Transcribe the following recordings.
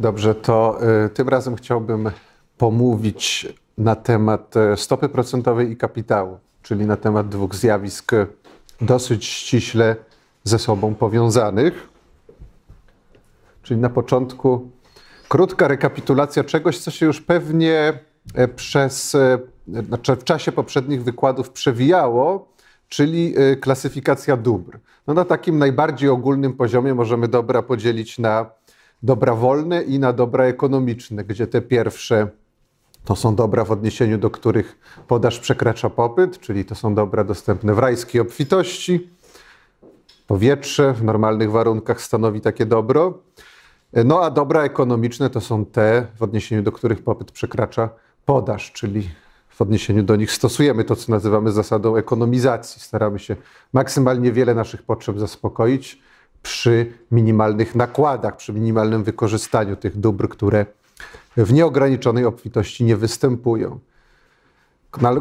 Dobrze, to y, tym razem chciałbym pomówić na temat y, stopy procentowej i kapitału, czyli na temat dwóch zjawisk y, dosyć ściśle ze sobą powiązanych. Czyli na początku krótka rekapitulacja czegoś, co się już pewnie przez, znaczy w czasie poprzednich wykładów przewijało, czyli klasyfikacja dóbr. No na takim najbardziej ogólnym poziomie możemy dobra podzielić na dobra wolne i na dobra ekonomiczne, gdzie te pierwsze to są dobra w odniesieniu do których podaż przekracza popyt, czyli to są dobra dostępne w rajskiej obfitości. Powietrze w normalnych warunkach stanowi takie dobro. No a dobra ekonomiczne to są te, w odniesieniu do których popyt przekracza podaż, czyli w odniesieniu do nich stosujemy to, co nazywamy zasadą ekonomizacji. Staramy się maksymalnie wiele naszych potrzeb zaspokoić, przy minimalnych nakładach, przy minimalnym wykorzystaniu tych dóbr, które w nieograniczonej obfitości nie występują.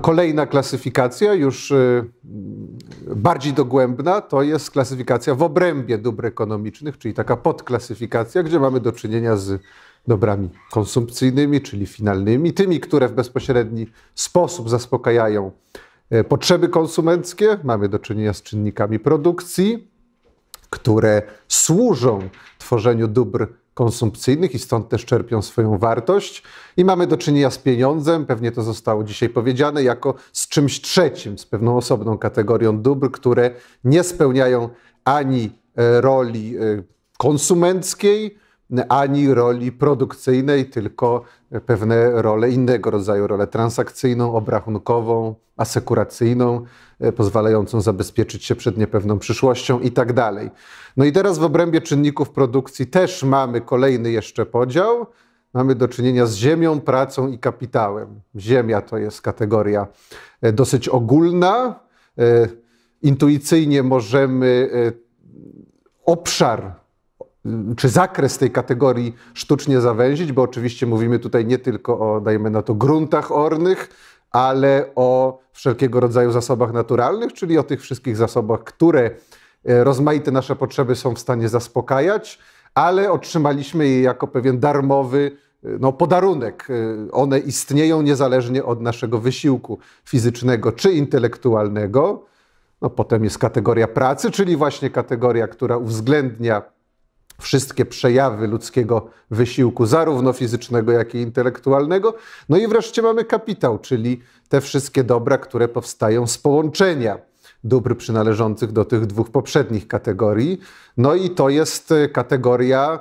Kolejna klasyfikacja, już y, bardziej dogłębna, to jest klasyfikacja w obrębie dóbr ekonomicznych, czyli taka podklasyfikacja, gdzie mamy do czynienia z dobrami konsumpcyjnymi, czyli finalnymi, tymi, które w bezpośredni sposób zaspokajają e, potrzeby konsumenckie. Mamy do czynienia z czynnikami produkcji, które służą tworzeniu dóbr konsumpcyjnych i stąd też czerpią swoją wartość. I mamy do czynienia z pieniądzem, pewnie to zostało dzisiaj powiedziane, jako z czymś trzecim, z pewną osobną kategorią dóbr, które nie spełniają ani e, roli e, konsumenckiej, ani roli produkcyjnej, tylko e, pewne role innego rodzaju, rolę transakcyjną, obrachunkową, asekuracyjną, e, pozwalającą zabezpieczyć się przed niepewną przyszłością i tak dalej. No i teraz w obrębie czynników produkcji też mamy kolejny jeszcze podział. Mamy do czynienia z ziemią, pracą i kapitałem. Ziemia to jest kategoria e, dosyć ogólna. E, intuicyjnie możemy obszar czy zakres tej kategorii sztucznie zawęzić, bo oczywiście mówimy tutaj nie tylko o, dajmy na to, gruntach ornych, ale o wszelkiego rodzaju zasobach naturalnych, czyli o tych wszystkich zasobach, które e, rozmaite nasze potrzeby są w stanie zaspokajać, ale otrzymaliśmy je jako pewien darmowy e, no, podarunek. E, one istnieją niezależnie od naszego wysiłku fizycznego czy intelektualnego. No, potem jest kategoria pracy, czyli właśnie kategoria, która uwzględnia wszystkie przejawy ludzkiego wysiłku, zarówno fizycznego, jak i intelektualnego. No i wreszcie mamy kapitał, czyli te wszystkie dobra, które powstają z połączenia dóbr przynależących do tych dwóch poprzednich kategorii. No i to jest e, kategoria.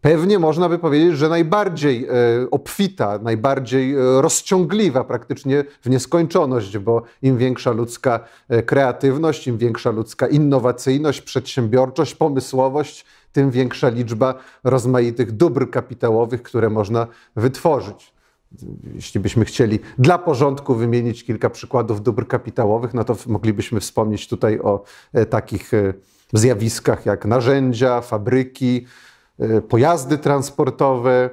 Pewnie można by powiedzieć, że najbardziej e, obfita, najbardziej e, rozciągliwa, praktycznie w nieskończoność, bo im większa ludzka kreatywność, im większa ludzka innowacyjność, przedsiębiorczość, pomysłowość, tym większa liczba rozmaitych dóbr kapitałowych, które można wytworzyć. Jeśli byśmy chcieli dla porządku wymienić kilka przykładów dóbr kapitałowych, no to moglibyśmy wspomnieć tutaj o e, takich e, zjawiskach jak narzędzia, fabryki, e, pojazdy transportowe,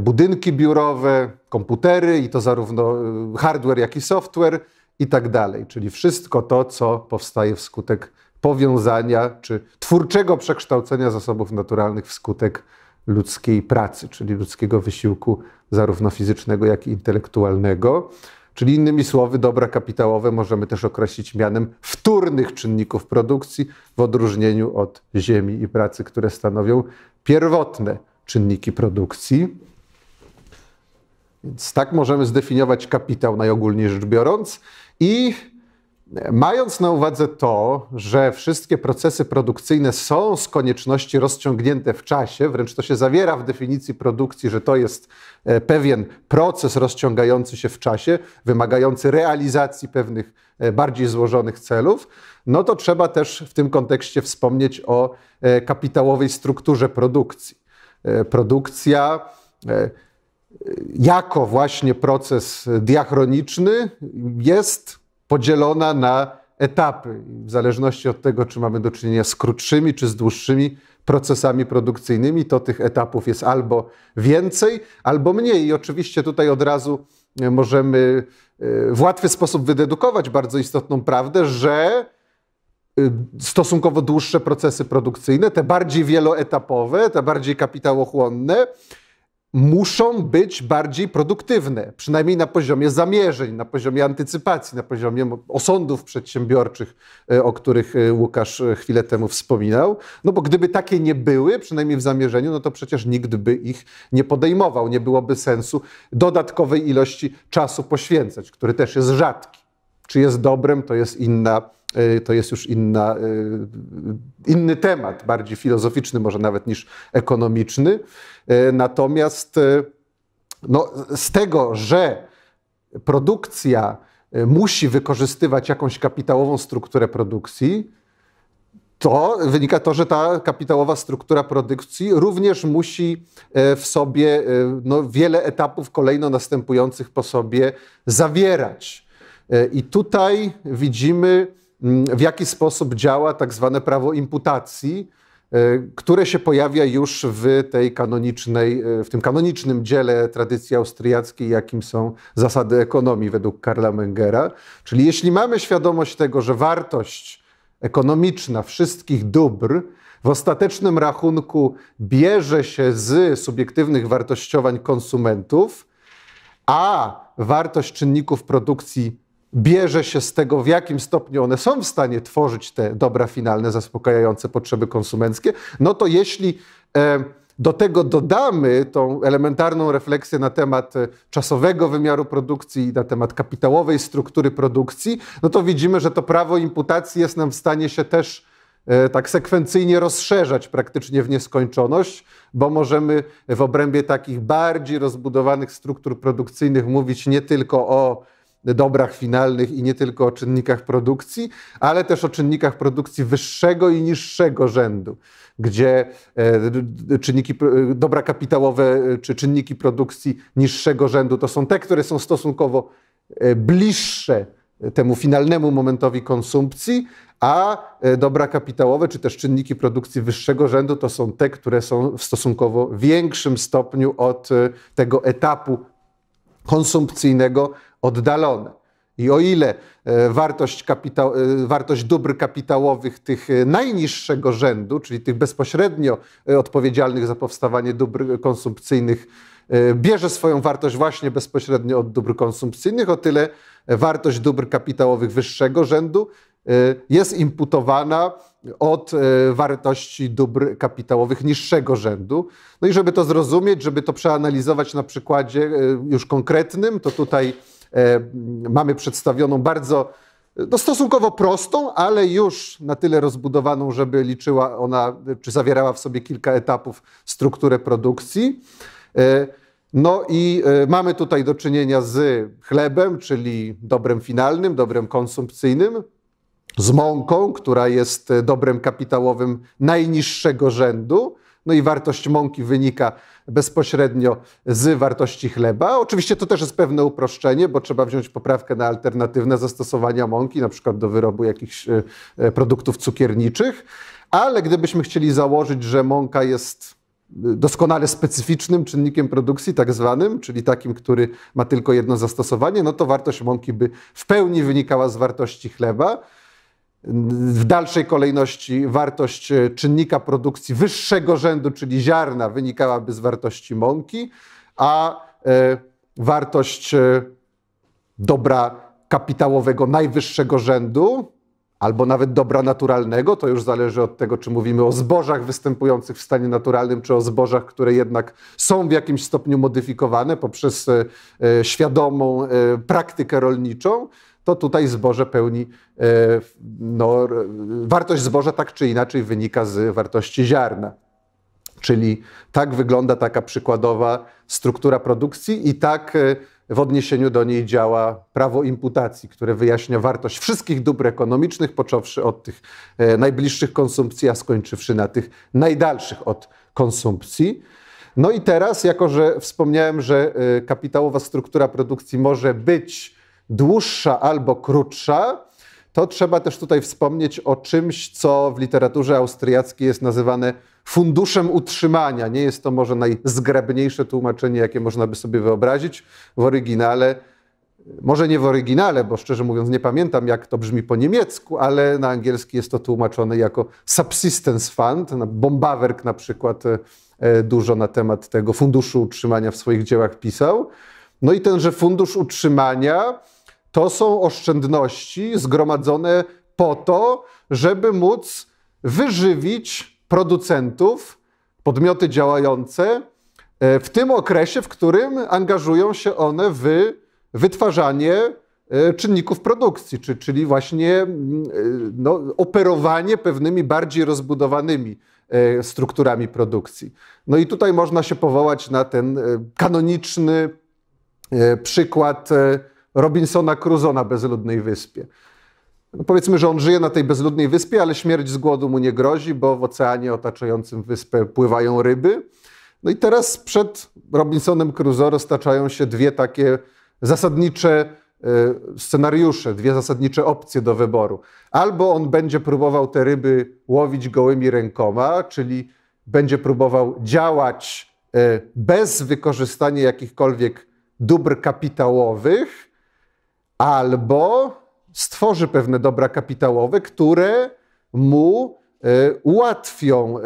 budynki biurowe, komputery i to zarówno hardware, jak i software i tak dalej, czyli wszystko to, co powstaje wskutek powiązania czy twórczego przekształcenia zasobów naturalnych wskutek ludzkiej pracy, czyli ludzkiego wysiłku, zarówno fizycznego, jak i intelektualnego. Czyli innymi słowy, dobra kapitałowe możemy też określić mianem wtórnych czynników produkcji, w odróżnieniu od ziemi i pracy, które stanowią pierwotne czynniki produkcji. Więc tak możemy zdefiniować kapitał najogólniej rzecz biorąc. I Mając na uwadze to, że wszystkie procesy produkcyjne są z konieczności rozciągnięte w czasie, wręcz to się zawiera w definicji produkcji, że to jest e, pewien proces rozciągający się w czasie, wymagający realizacji pewnych e, bardziej złożonych celów, no to trzeba też w tym kontekście wspomnieć o e, kapitałowej strukturze produkcji. Produkcja jako właśnie proces diachroniczny jest podzielona na etapy. W zależności od tego, czy mamy do czynienia z krótszymi czy z dłuższymi procesami produkcyjnymi, to tych etapów jest albo więcej, albo mniej. I oczywiście tutaj od razu e, możemy e, w łatwy sposób wydedukować bardzo istotną prawdę, że e, stosunkowo dłuższe procesy produkcyjne, te bardziej wieloetapowe, te bardziej kapitałochłonne, muszą być bardziej produktywne, przynajmniej na poziomie zamierzeń, na poziomie antycypacji, na poziomie osądów przedsiębiorczych, e, o których e, Łukasz e, chwilę temu wspominał. No bo gdyby takie nie były, przynajmniej w zamierzeniu, no to przecież nikt by ich nie podejmował, nie byłoby sensu dodatkowej ilości czasu poświęcać, który też jest rzadki. Czy jest dobrem, to jest inna to jest już inna, inny temat, bardziej filozoficzny może nawet niż ekonomiczny. E, natomiast e, no, z tego, że produkcja e, musi wykorzystywać jakąś kapitałową strukturę produkcji, to wynika to, że ta kapitałowa struktura produkcji również musi w sobie no, wiele etapów kolejno następujących po sobie zawierać. I tutaj widzimy, mm, w jaki sposób działa tak zwane prawo imputacji, Y, które się pojawia już w tej kanonicznej, y, w tym kanonicznym dziele tradycji austriackiej, jakim są zasady ekonomii według Karla Mengera. Czyli jeśli mamy świadomość tego, że wartość ekonomiczna wszystkich dóbr w ostatecznym rachunku bierze się z subiektywnych wartościowań konsumentów, a wartość czynników produkcji bierze się z tego, w jakim stopniu one są w stanie tworzyć te dobra finalne, zaspokajające potrzeby konsumenckie, no to jeśli e, do tego dodamy tą elementarną refleksję na temat e, czasowego wymiaru produkcji i na temat kapitałowej struktury produkcji, no to widzimy, że to prawo imputacji jest nam w stanie się też e, tak sekwencyjnie rozszerzać praktycznie w nieskończoność, bo możemy w obrębie takich bardziej rozbudowanych struktur produkcyjnych mówić nie tylko o dobrach finalnych i nie tylko o czynnikach produkcji, ale też o czynnikach produkcji wyższego i niższego rzędu, gdzie e, czynniki, dobra kapitałowe e, czy czynniki produkcji niższego rzędu to są te, które są stosunkowo e, bliższe temu finalnemu momentowi konsumpcji, a dobra kapitałowe czy też czynniki produkcji wyższego rzędu to są te, które są w stosunkowo większym stopniu od tego etapu konsumpcyjnego oddalone. I o ile e, wartość, kapitał, e, wartość dóbr kapitałowych tych e, najniższego rzędu, czyli tych bezpośrednio odpowiedzialnych za powstawanie dóbr konsumpcyjnych, bierze swoją wartość właśnie bezpośrednio od dóbr konsumpcyjnych, o tyle wartość dóbr kapitałowych wyższego rzędu jest imputowana od wartości dóbr kapitałowych niższego rzędu. No i żeby to zrozumieć, żeby to przeanalizować na przykładzie już konkretnym, to tutaj E, mamy przedstawioną bardzo e, no stosunkowo prostą, ale już na tyle rozbudowaną, żeby liczyła ona, czy zawierała w sobie kilka etapów strukturę produkcji. E, no i mamy tutaj do czynienia z chlebem, czyli dobrem finalnym, dobrem konsumpcyjnym, z mąką, która jest dobrem kapitałowym najniższego rzędu. No i wartość mąki wynika bezpośrednio z wartości chleba. Oczywiście to też jest pewne uproszczenie, bo trzeba wziąć poprawkę na alternatywne zastosowania mąki, na przykład do wyrobu jakichś e, e, produktów cukierniczych. Ale gdybyśmy chcieli założyć, że mąka jest e, doskonale specyficznym czynnikiem produkcji, tak zwanym, czyli takim, który ma tylko jedno zastosowanie, no to wartość mąki by w pełni wynikała z wartości chleba w dalszej kolejności wartość e, czynnika produkcji wyższego rzędu, czyli ziarna, wynikałaby z wartości mąki, a e, wartość e, dobra kapitałowego najwyższego rzędu, albo nawet dobra naturalnego, to już zależy od tego, czy mówimy o zbożach występujących w stanie naturalnym, czy o zbożach, które jednak są w jakimś stopniu modyfikowane poprzez świadomą praktykę rolniczą to tutaj zboże pełni, e, no, wartość zboża tak czy inaczej wynika z wartości ziarna. Czyli tak wygląda taka przykładowa struktura produkcji i tak e, w odniesieniu do niej działa prawo imputacji, które wyjaśnia wartość wszystkich dóbr ekonomicznych, począwszy od tych e, najbliższych konsumpcji, a skończywszy na tych najdalszych od konsumpcji. No i teraz, jako że wspomniałem, że kapitałowa struktura produkcji może być dłuższa albo krótsza, to trzeba też tutaj wspomnieć o czymś, co w literaturze austriackiej jest nazywane funduszem utrzymania. Nie jest to może najzgrabniejsze tłumaczenie, jakie można by sobie wyobrazić. W oryginale, może nie w oryginale, bo szczerze mówiąc nie pamiętam, jak to brzmi po niemiecku, ale na angielski jest to tłumaczone jako subsistence fund. Bombawerk na przykład e, dużo na temat tego funduszu utrzymania w swoich dziełach pisał. No i tenże fundusz utrzymania to są oszczędności zgromadzone po to, żeby móc wyżywić producentów, podmioty działające e, w tym okresie, w którym angażują się one w wytwarzanie e, czynników produkcji, czyli właśnie e, no, operowanie pewnymi bardziej rozbudowanymi strukturami produkcji. No i tutaj można się powołać na ten kanoniczny przykład Robinsona Crusoe na bezludnej wyspie. No powiedzmy, że on żyje na tej bezludnej wyspie, ale śmierć z głodu mu nie grozi, bo w oceanie otaczającym wyspę pływają ryby. No i teraz przed Robinsonem Crusoe roztaczają się dwie takie zasadnicze e, scenariusze, dwie zasadnicze opcje do wyboru. Albo on będzie próbował te ryby łowić gołymi rękoma, czyli będzie próbował działać e, bez wykorzystania jakichkolwiek dóbr kapitałowych, albo stworzy pewne dobra kapitałowe, które mu e, ułatwią e,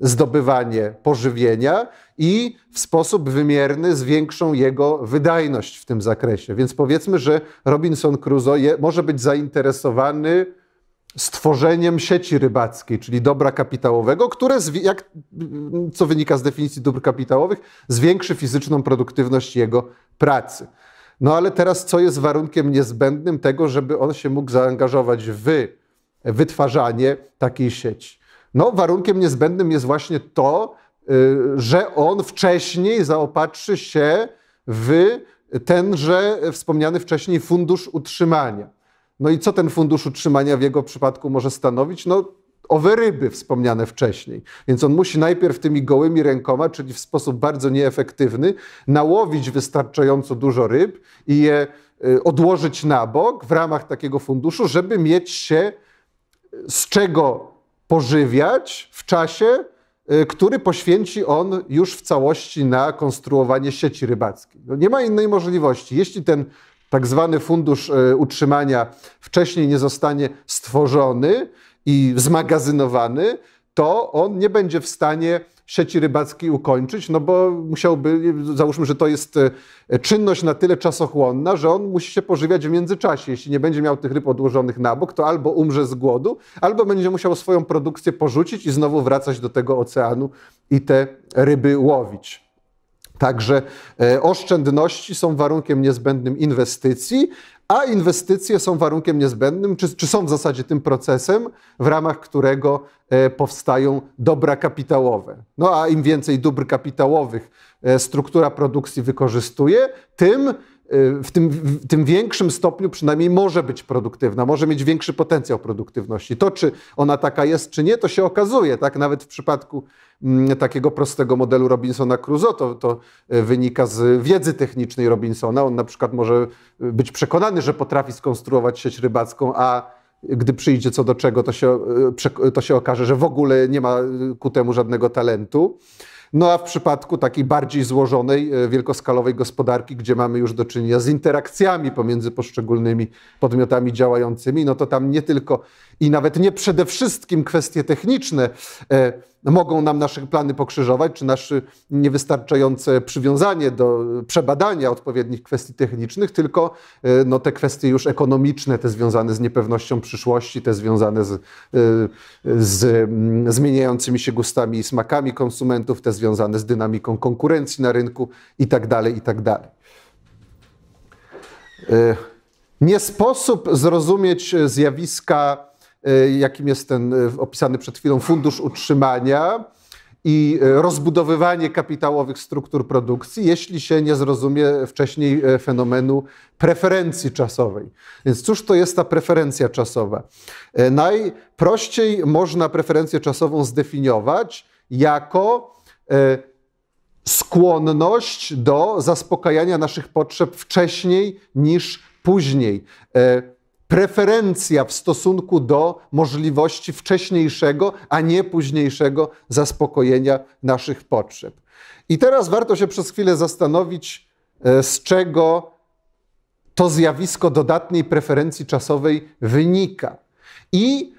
zdobywanie pożywienia i w sposób wymierny zwiększą jego wydajność w tym zakresie. Więc powiedzmy, że Robinson Crusoe je, może być zainteresowany stworzeniem sieci rybackiej, czyli dobra kapitałowego, które, jak, co wynika z definicji dóbr kapitałowych, zwiększy fizyczną produktywność jego pracy. No ale teraz co jest warunkiem niezbędnym tego, żeby on się mógł zaangażować w wytwarzanie takiej sieci? No warunkiem niezbędnym jest właśnie to, y, że on wcześniej zaopatrzy się w tenże wspomniany wcześniej fundusz utrzymania. No i co ten fundusz utrzymania w jego przypadku może stanowić? No owe ryby wspomniane wcześniej. Więc on musi najpierw tymi gołymi rękoma, czyli w sposób bardzo nieefektywny, nałowić wystarczająco dużo ryb i je y, odłożyć na bok w ramach takiego funduszu, żeby mieć się y, z czego pożywiać w czasie, y, który poświęci on już w całości na konstruowanie sieci rybackiej. No nie ma innej możliwości. Jeśli ten tak zwany fundusz utrzymania wcześniej nie zostanie stworzony, i zmagazynowany, to on nie będzie w stanie sieci rybackiej ukończyć, no bo musiałby, załóżmy, że to jest e, czynność na tyle czasochłonna, że on musi się pożywiać w międzyczasie. Jeśli nie będzie miał tych ryb odłożonych na bok, to albo umrze z głodu, albo będzie musiał swoją produkcję porzucić i znowu wracać do tego oceanu i te ryby łowić. Także e, oszczędności są warunkiem niezbędnym inwestycji, a inwestycje są warunkiem niezbędnym, czy, czy są w zasadzie tym procesem, w ramach którego e, powstają dobra kapitałowe. No a im więcej dóbr kapitałowych e, struktura produkcji wykorzystuje, tym Y, w tym, w tym większym stopniu przynajmniej może być produktywna, może mieć większy potencjał produktywności. To, czy ona taka jest, czy nie, to się okazuje. Tak? Nawet w przypadku mm, takiego prostego modelu Robinsona Crusoe, to, to y, wynika z wiedzy technicznej Robinsona. On na przykład może y, być przekonany, że potrafi skonstruować sieć rybacką, a gdy przyjdzie co do czego, to się, to się okaże, że w ogóle nie ma ku temu żadnego talentu. No a w przypadku takiej bardziej złożonej, e, wielkoskalowej gospodarki, gdzie mamy już do czynienia z interakcjami pomiędzy poszczególnymi podmiotami działającymi, no to tam nie tylko i nawet nie przede wszystkim kwestie techniczne, e, mogą nam nasze plany pokrzyżować, czy nasze niewystarczające przywiązanie do przebadania odpowiednich kwestii technicznych, tylko e, no, te kwestie już ekonomiczne, te związane z niepewnością przyszłości, te związane z, e, z mm, zmieniającymi się gustami i smakami konsumentów, te związane z dynamiką konkurencji na rynku itd. Tak itd. Tak e, nie sposób zrozumieć zjawiska E, jakim jest ten e, opisany przed chwilą fundusz utrzymania i e, rozbudowywanie kapitałowych struktur produkcji, jeśli się nie zrozumie wcześniej fenomenu preferencji czasowej. Więc cóż to jest ta preferencja czasowa? Najprościej można preferencję czasową zdefiniować jako skłonność do zaspokajania naszych potrzeb wcześniej niż później preferencja w stosunku do możliwości wcześniejszego, a nie późniejszego zaspokojenia naszych potrzeb. I teraz warto się przez chwilę zastanowić, e, z czego to zjawisko dodatniej preferencji czasowej wynika. I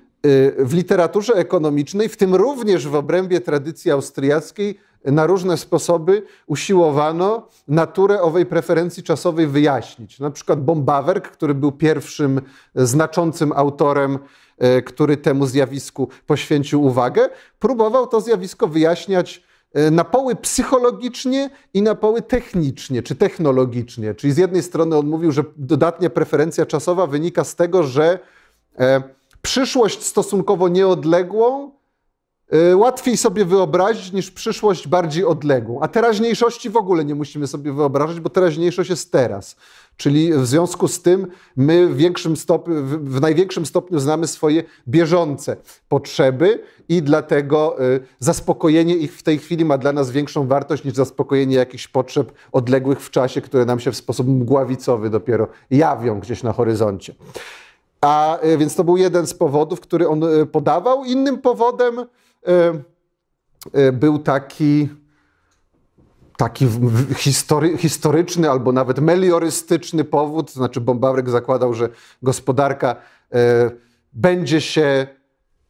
e, w literaturze ekonomicznej, w tym również w obrębie tradycji austriackiej, na różne sposoby usiłowano naturę owej preferencji czasowej wyjaśnić. Na przykład Bombawerk, który był pierwszym znaczącym autorem, e, który temu zjawisku poświęcił uwagę, próbował to zjawisko wyjaśniać e, na poły psychologicznie i na poły technicznie czy technologicznie. Czyli z jednej strony on mówił, że dodatnia preferencja czasowa wynika z tego, że e, przyszłość stosunkowo nieodległą Y, łatwiej sobie wyobrazić niż przyszłość bardziej odległą. A teraźniejszości w ogóle nie musimy sobie wyobrażać, bo teraźniejszość jest teraz. Czyli w związku z tym my w, większym stopniu, w największym stopniu znamy swoje bieżące potrzeby i dlatego y, zaspokojenie ich w tej chwili ma dla nas większą wartość niż zaspokojenie jakichś potrzeb odległych w czasie, które nam się w sposób mgławicowy dopiero jawią gdzieś na horyzoncie. A y, więc to był jeden z powodów, który on podawał. Innym powodem, E, e, był taki, taki history, historyczny albo nawet meliorystyczny powód, znaczy Bombarek zakładał, że gospodarka e, będzie się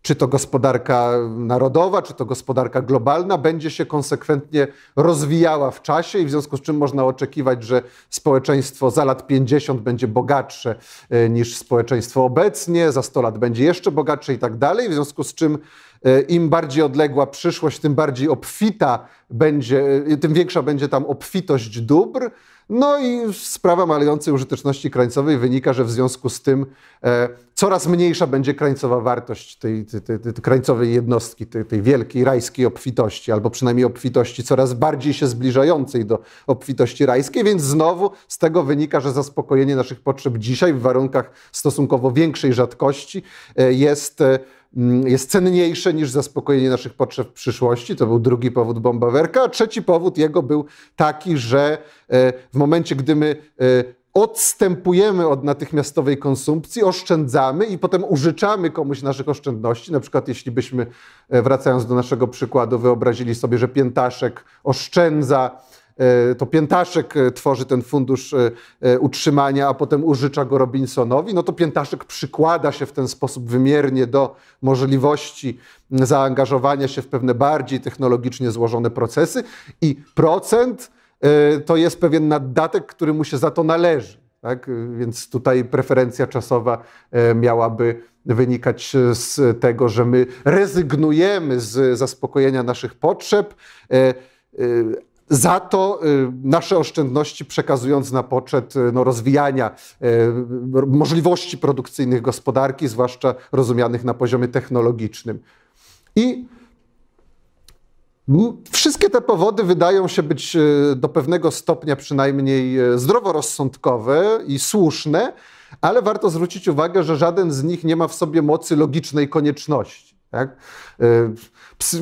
czy to gospodarka narodowa, czy to gospodarka globalna, będzie się konsekwentnie rozwijała w czasie i w związku z czym można oczekiwać, że społeczeństwo za lat 50 będzie bogatsze niż społeczeństwo obecnie, za 100 lat będzie jeszcze bogatsze i tak dalej, w związku z czym E, Im bardziej odległa przyszłość, tym bardziej obfita będzie, e, tym większa będzie tam obfitość dóbr. No i sprawa malejącej użyteczności krańcowej wynika, że w związku z tym e, coraz mniejsza będzie krańcowa wartość tej, tej, tej, tej krańcowej jednostki, tej, tej wielkiej rajskiej obfitości, albo przynajmniej obfitości coraz bardziej się zbliżającej do obfitości rajskiej, więc znowu z tego wynika, że zaspokojenie naszych potrzeb dzisiaj w warunkach stosunkowo większej rzadkości e, jest. E, Mm, jest cenniejsze niż zaspokojenie naszych potrzeb w przyszłości. To był drugi powód bombawerka. A trzeci powód jego był taki, że e, w momencie, gdy my e, odstępujemy od natychmiastowej konsumpcji, oszczędzamy i potem użyczamy komuś naszych oszczędności. Na przykład, jeśli byśmy, e, wracając do naszego przykładu, wyobrazili sobie, że piętaszek oszczędza E, to Piętaszek e, tworzy ten fundusz e, utrzymania, a potem użycza go Robinsonowi, no to Piętaszek przykłada się w ten sposób wymiernie do możliwości zaangażowania się w pewne bardziej technologicznie złożone procesy i procent to jest pewien naddatek, który mu się za to należy. Tak? Więc tutaj preferencja czasowa miałaby wynikać z tego, że my rezygnujemy z zaspokojenia naszych potrzeb za to y, nasze oszczędności przekazując na poczet y, no, rozwijania y, możliwości produkcyjnych gospodarki, zwłaszcza rozumianych na poziomie technologicznym. I Wszystkie te powody wydają się być do pewnego stopnia przynajmniej zdroworozsądkowe i słuszne, ale warto zwrócić uwagę, że żaden z nich nie ma w sobie mocy logicznej konieczności. Tak? Y, psy,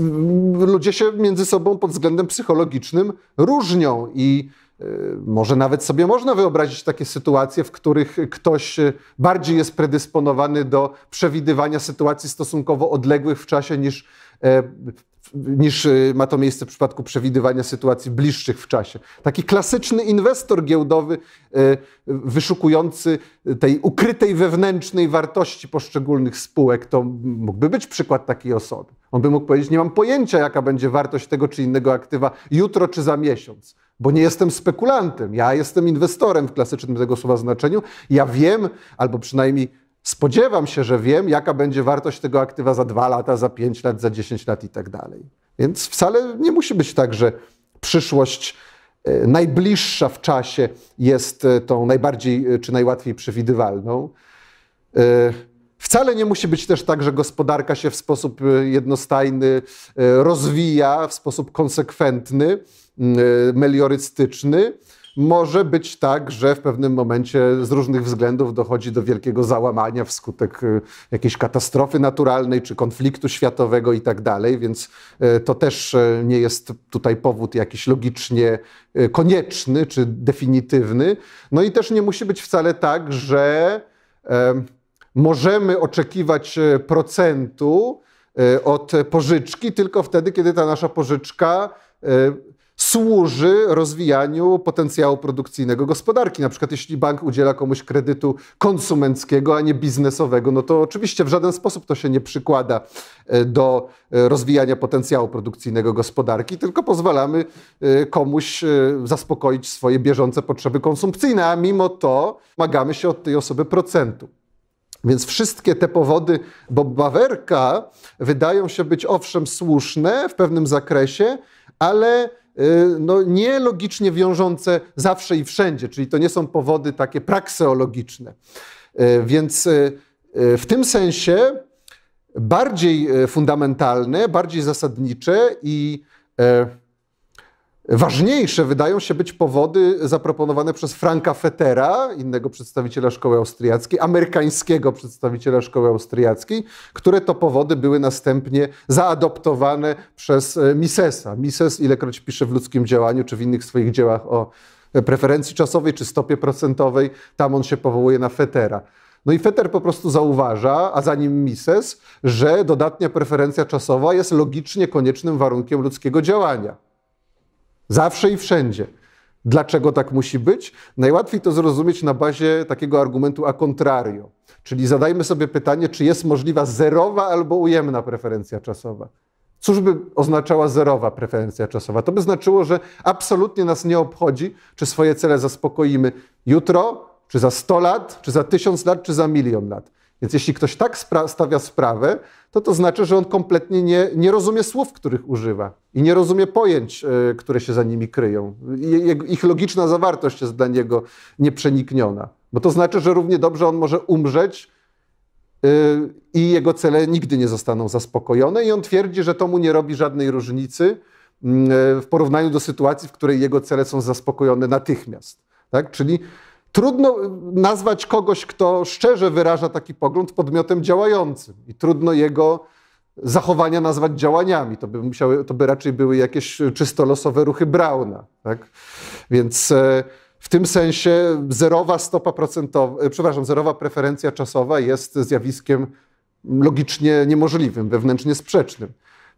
ludzie się między sobą pod względem psychologicznym różnią i y, może nawet sobie można wyobrazić takie sytuacje, w których ktoś y, bardziej jest predysponowany do przewidywania sytuacji stosunkowo odległych w czasie niż niż y, ma to miejsce w przypadku przewidywania sytuacji bliższych w czasie. Taki klasyczny inwestor giełdowy, y, wyszukujący tej ukrytej wewnętrznej wartości poszczególnych spółek, to mógłby być przykład takiej osoby. On by mógł powiedzieć: Nie mam pojęcia, jaka będzie wartość tego czy innego aktywa jutro czy za miesiąc, bo nie jestem spekulantem. Ja jestem inwestorem w klasycznym tego słowa znaczeniu. Ja wiem, albo przynajmniej Spodziewam się, że wiem, jaka będzie wartość tego aktywa za 2 lata, za 5 lat, za 10 lat i tak dalej. Więc wcale nie musi być tak, że przyszłość e, najbliższa w czasie jest e, tą najbardziej e, czy najłatwiej przewidywalną. Wcale nie musi być też tak, że gospodarka się w sposób jednostajny rozwija, w sposób konsekwentny, meliorystyczny może być tak, że w pewnym momencie z różnych względów dochodzi do wielkiego załamania wskutek y, jakiejś katastrofy naturalnej czy konfliktu światowego i tak dalej, więc y, to też y, nie jest tutaj powód jakiś logicznie konieczny czy definitywny. No i też nie musi być wcale tak, że możemy oczekiwać procentu od pożyczki tylko wtedy, kiedy ta nasza pożyczka służy rozwijaniu potencjału produkcyjnego gospodarki. Na przykład jeśli bank udziela komuś kredytu konsumenckiego, a nie biznesowego, no to oczywiście w żaden sposób to się nie przykłada e, do e, rozwijania potencjału produkcyjnego gospodarki, tylko pozwalamy e, komuś zaspokoić swoje bieżące potrzeby konsumpcyjne, a mimo to magamy się od tej osoby procentu. Więc wszystkie te powody Bob Bawerka wydają się być owszem słuszne w pewnym zakresie, ale Y, no, nielogicznie wiążące zawsze i wszędzie, czyli to nie są powody takie prakseologiczne. Y, więc y, w tym sensie bardziej fundamentalne, bardziej zasadnicze i Ważniejsze wydają się być powody zaproponowane przez Franka Fetera, innego przedstawiciela szkoły austriackiej, amerykańskiego przedstawiciela szkoły austriackiej, które to powody były następnie zaadoptowane przez e, Misesa. Mises, ilekroć pisze w ludzkim działaniu czy w innych swoich dziełach o e, preferencji czasowej czy stopie procentowej, tam on się powołuje na Fetera. No i Fetter po prostu zauważa, a za nim Mises, że dodatnia preferencja czasowa jest logicznie koniecznym warunkiem ludzkiego działania. Zawsze i wszędzie. Dlaczego tak musi być? Najłatwiej to zrozumieć na bazie takiego argumentu a contrario. Czyli zadajmy sobie pytanie, czy jest możliwa zerowa albo ujemna preferencja czasowa. Cóż by oznaczała zerowa preferencja czasowa? To by znaczyło, że absolutnie nas nie obchodzi, czy swoje cele zaspokoimy jutro, czy za 100 lat, czy za 1000 lat, czy za milion lat. Więc jeśli ktoś tak spra stawia sprawę, to to znaczy, że on kompletnie nie, nie rozumie słów, których używa i nie rozumie pojęć, y, które się za nimi kryją. Je, ich logiczna zawartość jest dla niego nieprzenikniona, bo to znaczy, że równie dobrze on może umrzeć y, i jego cele nigdy nie zostaną zaspokojone, i on twierdzi, że to mu nie robi żadnej różnicy y, w porównaniu do sytuacji, w której jego cele są zaspokojone natychmiast. Tak? Czyli Trudno nazwać kogoś, kto szczerze wyraża taki pogląd, podmiotem działającym i trudno jego zachowania nazwać działaniami. To by, musiały, to by raczej były jakieś czysto losowe ruchy Brauna. Tak? Więc e, w tym sensie zerowa stopa procentowa, e, przepraszam, zerowa preferencja czasowa jest zjawiskiem logicznie niemożliwym, wewnętrznie sprzecznym.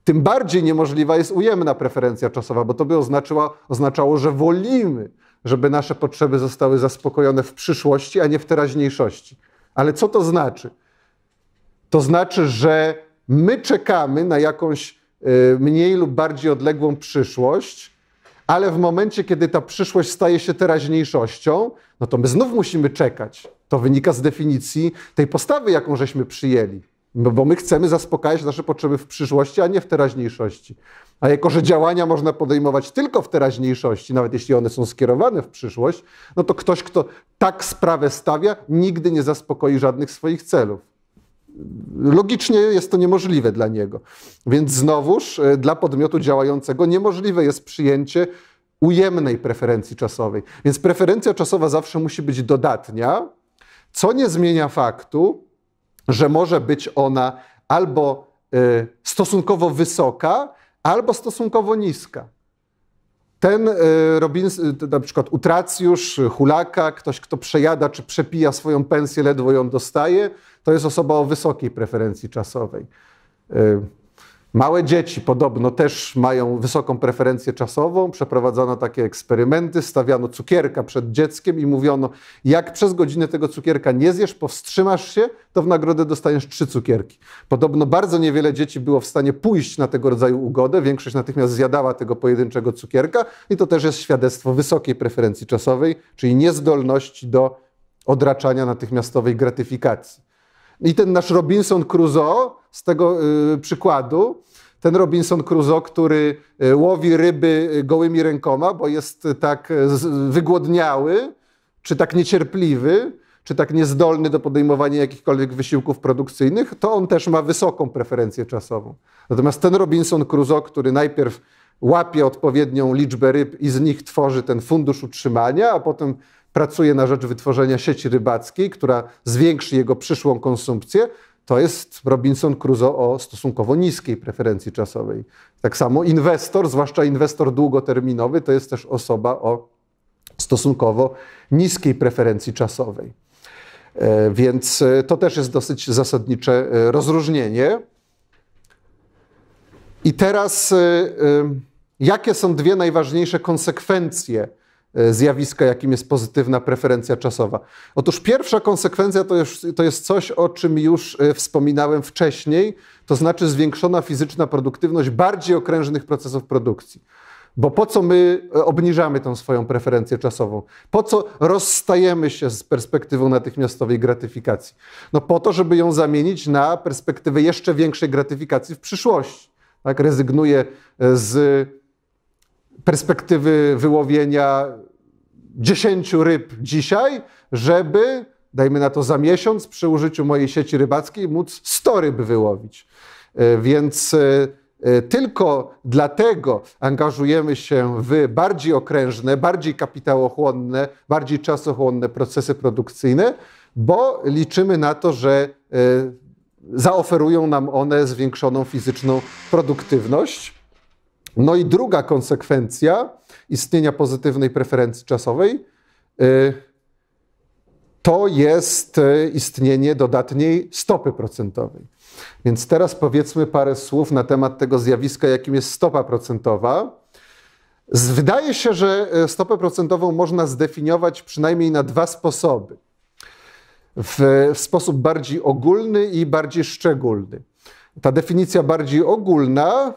Tym bardziej niemożliwa jest ujemna preferencja czasowa, bo to by oznaczało, oznaczało że wolimy żeby nasze potrzeby zostały zaspokojone w przyszłości, a nie w teraźniejszości. Ale co to znaczy? To znaczy, że my czekamy na jakąś y, mniej lub bardziej odległą przyszłość, ale w momencie, kiedy ta przyszłość staje się teraźniejszością, no to my znów musimy czekać. To wynika z definicji tej postawy, jaką żeśmy przyjęli bo my chcemy zaspokajać nasze potrzeby w przyszłości, a nie w teraźniejszości. A jako, że działania można podejmować tylko w teraźniejszości, nawet jeśli one są skierowane w przyszłość, no to ktoś, kto tak sprawę stawia, nigdy nie zaspokoi żadnych swoich celów. Logicznie jest to niemożliwe dla niego. Więc znowuż e, dla podmiotu działającego niemożliwe jest przyjęcie ujemnej preferencji czasowej. Więc preferencja czasowa zawsze musi być dodatnia, co nie zmienia faktu, że może być ona albo y, stosunkowo wysoka, albo stosunkowo niska. Ten y, Robins, y, na przykład utracjusz, hulaka, ktoś, kto przejada czy przepija swoją pensję, ledwo ją dostaje, to jest osoba o wysokiej preferencji czasowej. Małe dzieci podobno też mają wysoką preferencję czasową. Przeprowadzano takie eksperymenty, stawiano cukierka przed dzieckiem i mówiono, jak przez godzinę tego cukierka nie zjesz, powstrzymasz się, to w nagrodę dostaniesz trzy cukierki. Podobno bardzo niewiele dzieci było w stanie pójść na tego rodzaju ugodę. Większość natychmiast zjadała tego pojedynczego cukierka i to też jest świadectwo wysokiej preferencji czasowej, czyli niezdolności do odraczania natychmiastowej gratyfikacji. I ten nasz Robinson Crusoe z tego y, przykładu. Ten Robinson Crusoe, który y, łowi ryby y, gołymi rękoma, bo jest tak wygłodniały, czy tak niecierpliwy, czy tak niezdolny do podejmowania jakichkolwiek wysiłków produkcyjnych, to on też ma wysoką preferencję czasową. Natomiast ten Robinson Crusoe, który najpierw łapie odpowiednią liczbę ryb i z nich tworzy ten fundusz utrzymania, a potem pracuje na rzecz wytworzenia sieci rybackiej, która zwiększy jego przyszłą konsumpcję, to jest Robinson Crusoe o stosunkowo niskiej preferencji czasowej. Tak samo inwestor, zwłaszcza inwestor długoterminowy, to jest też osoba o stosunkowo niskiej preferencji czasowej. E, więc e, to też jest dosyć zasadnicze e, rozróżnienie. I teraz, jakie są dwie najważniejsze konsekwencje E, zjawiska, jakim jest pozytywna preferencja czasowa. Otóż pierwsza konsekwencja to jest, to jest coś, o czym już e, wspominałem wcześniej, to znaczy zwiększona fizyczna produktywność bardziej okrężnych procesów produkcji. Bo po co my e, obniżamy tą swoją preferencję czasową? Po co rozstajemy się z perspektywą natychmiastowej gratyfikacji? No po to, żeby ją zamienić na perspektywę jeszcze większej gratyfikacji w przyszłości. Tak, rezygnuję z perspektywy wyłowienia dziesięciu ryb dzisiaj, żeby, dajmy na to za miesiąc, przy użyciu mojej sieci rybackiej móc 100 ryb wyłowić. E, więc e, e, tylko dlatego angażujemy się w bardziej okrężne, bardziej kapitałochłonne, bardziej czasochłonne procesy produkcyjne, bo liczymy na to, że zaoferują nam one zwiększoną fizyczną produktywność. No i druga konsekwencja istnienia pozytywnej preferencji czasowej y, to jest y, istnienie dodatniej stopy procentowej. Więc teraz powiedzmy parę słów na temat tego zjawiska, jakim jest stopa procentowa. Wydaje się, że y, stopę procentową można zdefiniować przynajmniej na dwa sposoby. W, w sposób bardziej ogólny i bardziej szczególny ta definicja bardziej ogólna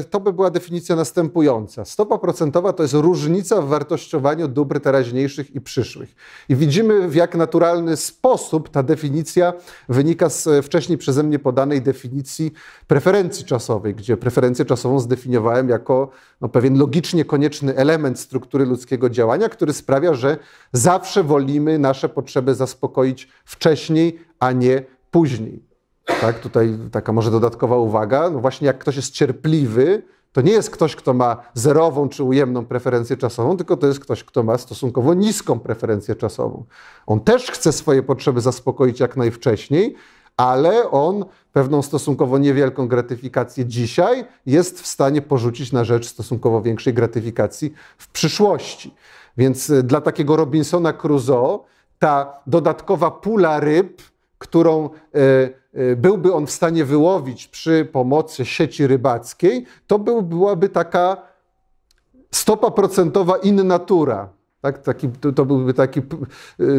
y, to by była definicja następująca. Stopa procentowa to jest różnica w wartościowaniu dóbr teraźniejszych i przyszłych. I widzimy, w jak naturalny sposób ta definicja wynika z wcześniej przeze mnie podanej definicji preferencji czasowej, gdzie preferencję czasową zdefiniowałem jako no, pewien logicznie konieczny element struktury ludzkiego działania, który sprawia, że zawsze wolimy nasze potrzeby zaspokoić wcześniej, a nie później. Tak, tutaj taka może dodatkowa uwaga. No właśnie jak ktoś jest cierpliwy, to nie jest ktoś, kto ma zerową czy ujemną preferencję czasową, tylko to jest ktoś, kto ma stosunkowo niską preferencję czasową. On też chce swoje potrzeby zaspokoić jak najwcześniej, ale on pewną stosunkowo niewielką gratyfikację dzisiaj jest w stanie porzucić na rzecz stosunkowo większej gratyfikacji w przyszłości. Więc y, dla takiego Robinsona Crusoe ta dodatkowa pula ryb, którą e, e, byłby on w stanie wyłowić przy pomocy sieci rybackiej, to był, byłaby taka stopa procentowa in natura. Tak, taki, to, byłby taki,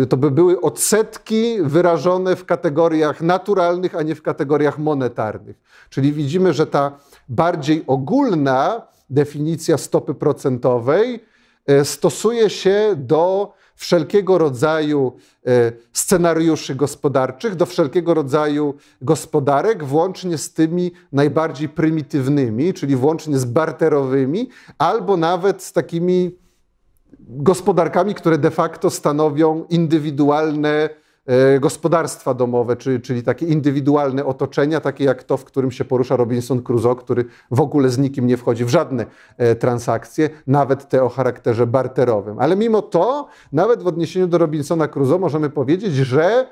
e, to by były odsetki wyrażone w kategoriach naturalnych, a nie w kategoriach monetarnych. Czyli widzimy, że ta bardziej ogólna definicja stopy procentowej stosuje się do wszelkiego rodzaju e, scenariuszy gospodarczych, do wszelkiego rodzaju gospodarek, włącznie z tymi najbardziej prymitywnymi, czyli włącznie z barterowymi, albo nawet z takimi gospodarkami, które de facto stanowią indywidualne E, gospodarstwa domowe, czyli, czyli takie indywidualne otoczenia, takie jak to, w którym się porusza Robinson Crusoe, który w ogóle z nikim nie wchodzi w żadne e, transakcje, nawet te o charakterze barterowym. Ale mimo to, nawet w odniesieniu do Robinsona Crusoe możemy powiedzieć, że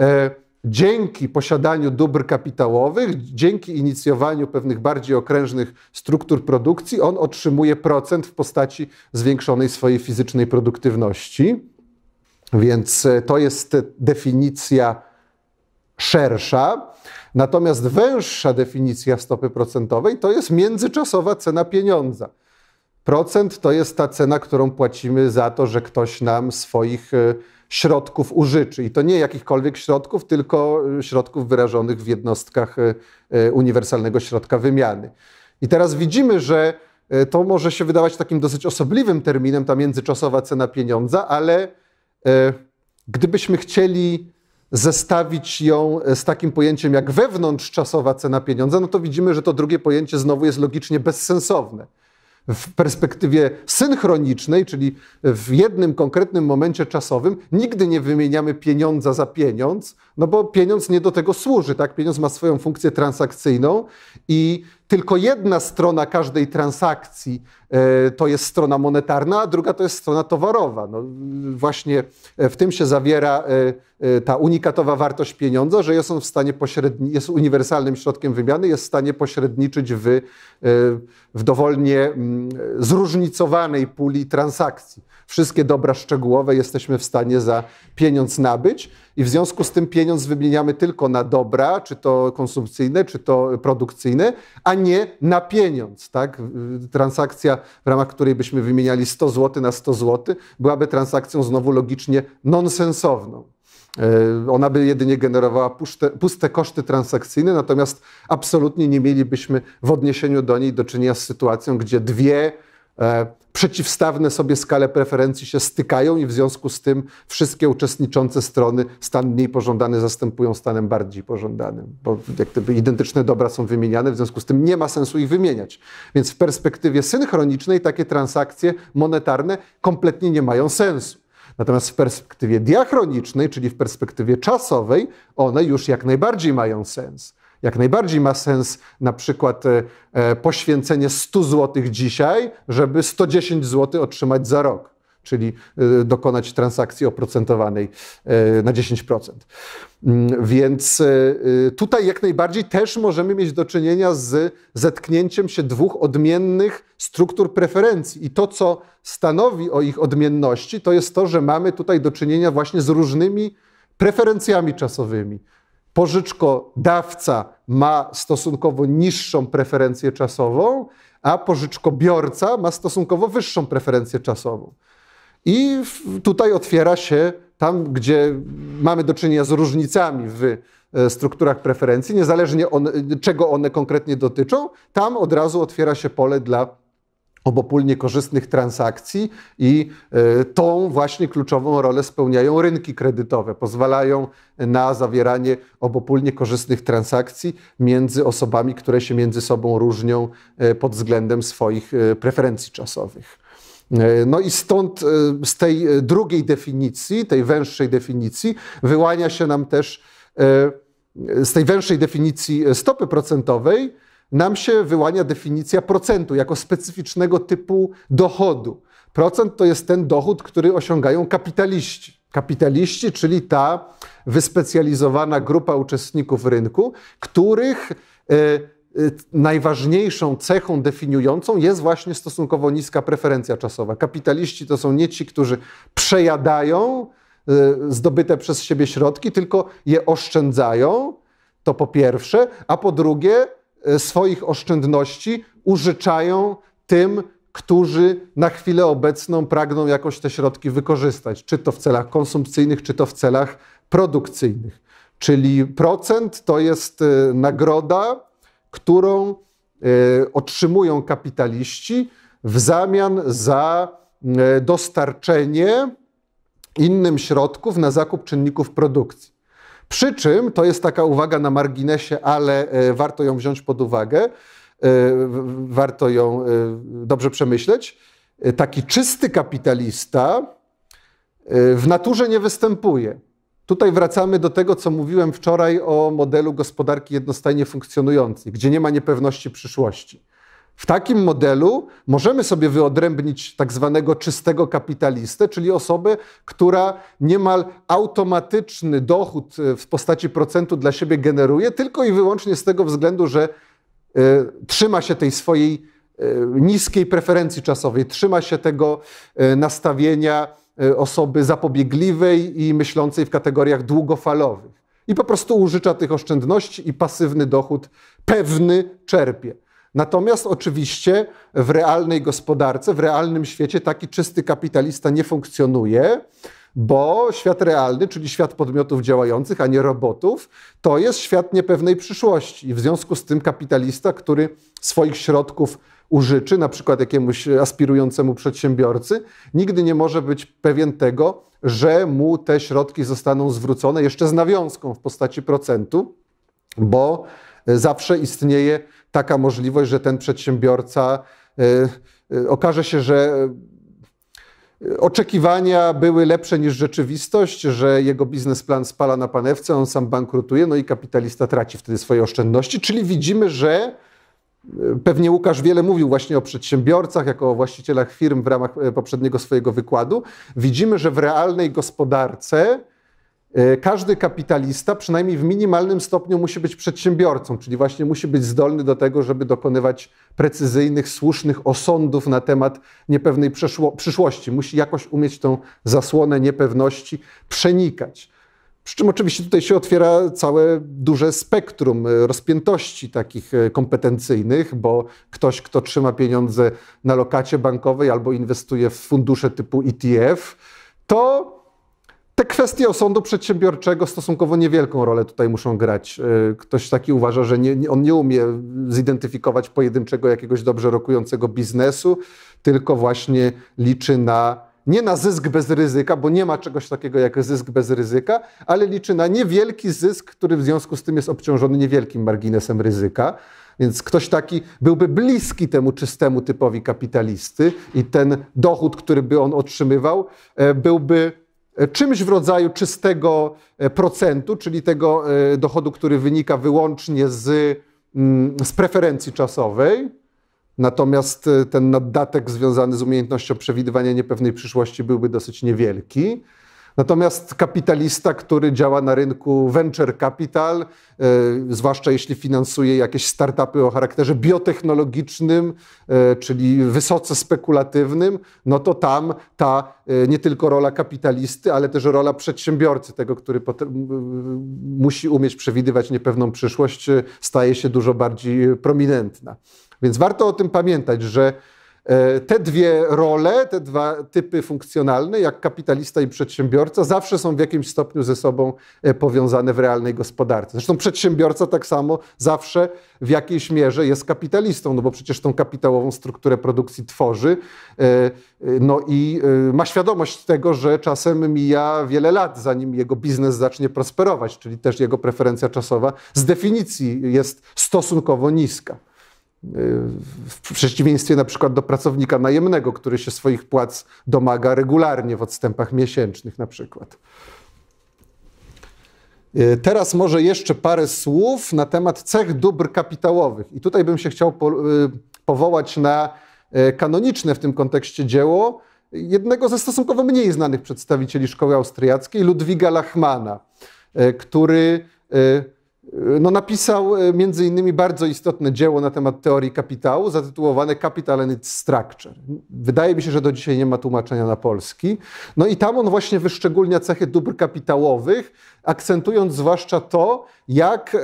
e, dzięki posiadaniu dóbr kapitałowych, dzięki inicjowaniu pewnych bardziej okrężnych struktur produkcji, on otrzymuje procent w postaci zwiększonej swojej fizycznej produktywności. Więc e, to jest definicja szersza. Natomiast węższa definicja stopy procentowej to jest międzyczasowa cena pieniądza. Procent to jest ta cena, którą płacimy za to, że ktoś nam swoich e, środków użyczy. I to nie jakichkolwiek środków, tylko e, środków wyrażonych w jednostkach uniwersalnego środka wymiany. I teraz widzimy, że to może się wydawać takim dosyć osobliwym terminem, ta międzyczasowa cena pieniądza, ale E, gdybyśmy chcieli zestawić ją e, z takim pojęciem jak wewnątrzczasowa cena pieniądza, no to widzimy, że to drugie pojęcie znowu jest logicznie bezsensowne. W perspektywie synchronicznej, czyli w jednym konkretnym momencie czasowym, nigdy nie wymieniamy pieniądza za pieniądz, no bo pieniądz nie do tego służy, tak? Pieniądz ma swoją funkcję transakcyjną i tylko jedna strona każdej transakcji e, to jest strona monetarna, a druga to jest strona towarowa. No właśnie e, w tym się zawiera e, ta unikatowa wartość pieniądza, że jest on w stanie pośredni- jest uniwersalnym środkiem wymiany, jest w stanie pośredniczyć w, w dowolnie mm, zróżnicowanej puli transakcji. Wszystkie dobra szczegółowe jesteśmy w stanie za pieniądz nabyć i w związku z tym pieniądz wymieniamy tylko na dobra, czy to konsumpcyjne, czy to produkcyjne, a nie na pieniądz. Tak? Transakcja, w ramach której byśmy wymieniali 100 zł na 100 zł, byłaby transakcją znowu logicznie nonsensowną. E, ona by jedynie generowała puste, puste, koszty transakcyjne, natomiast absolutnie nie mielibyśmy w odniesieniu do niej do czynienia z sytuacją, gdzie dwie e, przeciwstawne sobie skale preferencji się stykają i w związku z tym wszystkie uczestniczące strony stan mniej pożądany zastępują stanem bardziej pożądanym, bo jak gdyby identyczne dobra są wymieniane, w związku z tym nie ma sensu ich wymieniać. Więc w perspektywie synchronicznej takie transakcje monetarne kompletnie nie mają sensu. Natomiast w perspektywie diachronicznej, czyli w perspektywie czasowej, one już jak najbardziej mają sens. Jak najbardziej ma sens na przykład e, e, poświęcenie 100 zł dzisiaj, żeby 110 zł otrzymać za rok, czyli e, dokonać transakcji oprocentowanej na 10%. Mm, więc tutaj jak najbardziej też możemy mieć do czynienia z zetknięciem się dwóch odmiennych struktur preferencji. I to, co stanowi o ich odmienności, to jest to, że mamy tutaj do czynienia właśnie z różnymi preferencjami czasowymi, pożyczkodawca ma stosunkowo niższą preferencję czasową, a pożyczkobiorca ma stosunkowo wyższą preferencję czasową. I tutaj otwiera się tam, gdzie mamy do czynienia z różnicami w e, strukturach preferencji, niezależnie czego one konkretnie dotyczą, tam od razu otwiera się pole dla obopólnie korzystnych transakcji i e, tą właśnie kluczową rolę spełniają rynki kredytowe. Pozwalają na zawieranie obopólnie korzystnych transakcji między osobami, które się między sobą różnią e, pod względem swoich e, preferencji czasowych. No i stąd z tej drugiej definicji, tej węższej definicji, wyłania się nam też z tej węższej definicji stopy procentowej, nam się wyłania definicja procentu jako specyficznego typu dochodu. Procent to jest ten dochód, który osiągają kapitaliści. Kapitaliści, czyli ta wyspecjalizowana grupa uczestników rynku, których e, e, najważniejszą cechą definiującą jest właśnie stosunkowo niska preferencja czasowa. Kapitaliści to są nie ci, którzy przejadają e, zdobyte przez siebie środki, tylko je oszczędzają, to po pierwsze, a po drugie E, swoich oszczędności użyczają tym, którzy na chwilę obecną pragną jakoś te środki wykorzystać, czy to w celach konsumpcyjnych, czy to w celach produkcyjnych. Czyli procent to jest e, nagroda, którą e, otrzymują kapitaliści w zamian za dostarczenie innym środków na zakup czynników produkcji. Przy czym, to jest taka uwaga na marginesie, ale e, warto ją wziąć pod uwagę, e, warto ją e, dobrze przemyśleć. Taki czysty kapitalista w naturze nie występuje. Tutaj wracamy do tego, co mówiłem wczoraj o modelu gospodarki jednostajnie funkcjonującej, gdzie nie ma niepewności przyszłości. W takim modelu możemy sobie wyodrębnić tak zwanego czystego kapitalistę, czyli osobę, która niemal automatyczny dochód e, w postaci procentu dla siebie generuje, tylko i wyłącznie z tego względu, że y, trzyma się tej swojej y, niskiej preferencji czasowej, trzyma się tego y, nastawienia osoby zapobiegliwej i myślącej w kategoriach długofalowych. I po prostu użycza tych oszczędności i pasywny dochód pewny czerpie. Natomiast oczywiście w realnej gospodarce, w realnym świecie taki czysty kapitalista nie funkcjonuje, bo świat realny, czyli świat podmiotów działających, a nie robotów, to jest świat niepewnej przyszłości. I w związku z tym kapitalista, który swoich środków użyczy, na przykład jakiemuś aspirującemu przedsiębiorcy, nigdy nie może być pewien tego, że mu te środki zostaną zwrócone jeszcze z nawiązką w postaci procentu, bo E, zawsze istnieje taka możliwość, że ten przedsiębiorca e, e, okaże się, że oczekiwania były lepsze niż rzeczywistość, że jego biznesplan spala na panewce, on sam bankrutuje, no i kapitalista traci wtedy swoje oszczędności. Czyli widzimy, że pewnie Łukasz wiele mówił właśnie o przedsiębiorcach, jako o właścicielach firm w ramach poprzedniego swojego wykładu. Widzimy, że w realnej gospodarce E, każdy kapitalista, przynajmniej w minimalnym stopniu, musi być przedsiębiorcą, czyli właśnie musi być zdolny do tego, żeby dokonywać precyzyjnych, słusznych osądów na temat niepewnej przyszłości. Musi jakoś umieć tą zasłonę niepewności przenikać. Przy czym oczywiście tutaj się otwiera całe duże spektrum e, rozpiętości takich e, kompetencyjnych, bo ktoś, kto trzyma pieniądze na lokacie bankowej albo inwestuje w fundusze typu ETF, to te kwestie osądu przedsiębiorczego stosunkowo niewielką rolę tutaj muszą grać. Y, ktoś taki uważa, że nie, on nie umie zidentyfikować pojedynczego jakiegoś dobrze rokującego biznesu, tylko właśnie liczy na nie na zysk bez ryzyka, bo nie ma czegoś takiego jak zysk bez ryzyka, ale liczy na niewielki zysk, który w związku z tym jest obciążony niewielkim marginesem ryzyka. Więc ktoś taki byłby bliski temu czystemu typowi kapitalisty i ten dochód, który by on otrzymywał, e, byłby E, czymś w rodzaju czystego e, procentu, czyli tego e, dochodu, który wynika wyłącznie z, mm, z preferencji czasowej. Natomiast ten naddatek związany z umiejętnością przewidywania niepewnej przyszłości byłby dosyć niewielki. Natomiast kapitalista, który działa na rynku venture capital, e, zwłaszcza jeśli finansuje jakieś startupy o charakterze biotechnologicznym, e, czyli wysoce spekulatywnym, no to tam ta e, nie tylko rola kapitalisty, ale też rola przedsiębiorcy, tego, który potem, musi umieć przewidywać niepewną przyszłość, staje się dużo bardziej prominentna. Więc warto o tym pamiętać, że E, te dwie role, te dwa typy funkcjonalne, jak kapitalista i przedsiębiorca, zawsze są w jakimś stopniu ze sobą e, powiązane w realnej gospodarce. Zresztą przedsiębiorca tak samo zawsze w jakiejś mierze jest kapitalistą, no bo przecież tą kapitałową strukturę produkcji tworzy. E, no i ma świadomość tego, że czasem mija wiele lat, zanim jego biznes zacznie prosperować, czyli też jego preferencja czasowa z definicji jest stosunkowo niska. W przeciwieństwie na przykład do pracownika najemnego, który się swoich płac domaga regularnie w odstępach miesięcznych na przykład. E, teraz może jeszcze parę słów na temat cech dóbr kapitałowych. I tutaj bym się chciał e, powołać na e, kanoniczne w tym kontekście dzieło jednego ze stosunkowo mniej znanych przedstawicieli szkoły austriackiej, Ludwiga Lachmana, który no, napisał e, między innymi bardzo istotne dzieło na temat teorii kapitału, zatytułowane Capital and its Structure. Wydaje mi się, że do dzisiaj nie ma tłumaczenia na polski. No i tam on właśnie wyszczególnia cechy dóbr kapitałowych, akcentując zwłaszcza to, jak